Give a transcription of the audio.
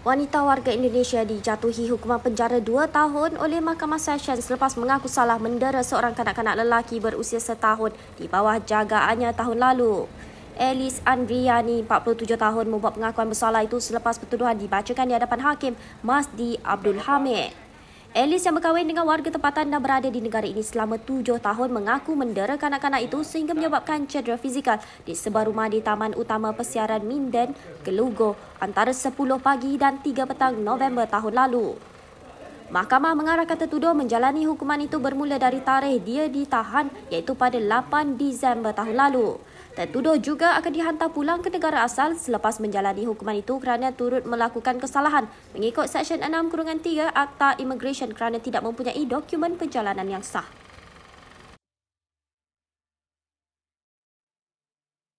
Wanita warga Indonesia dijatuhi hukuman penjara dua tahun oleh Mahkamah Sessions selepas mengaku salah mendera seorang kanak-kanak lelaki berusia setahun di bawah jagaannya tahun lalu. Elis Andriani, 47 tahun, membuat pengakuan bersalah itu selepas pertuduhan dibacakan di hadapan hakim Masdi Abdul Hamid. Alice yang berkahwin dengan warga tempatan dan berada di negara ini selama tujuh tahun mengaku mendera kanak-kanak itu sehingga menyebabkan cedera fizikal di sebuah rumah di Taman Utama Persiaran Minden, Kelugo antara 10 pagi dan 3 petang November tahun lalu. Mahkamah mengarahkan tertuduh menjalani hukuman itu bermula dari tarikh dia ditahan iaitu pada 8 Disember tahun lalu. Tertuduh juga akan dihantar pulang ke negara asal selepas menjalani hukuman itu kerana turut melakukan kesalahan mengikut Seksyen 6-3 Akta Immigration kerana tidak mempunyai dokumen perjalanan yang sah.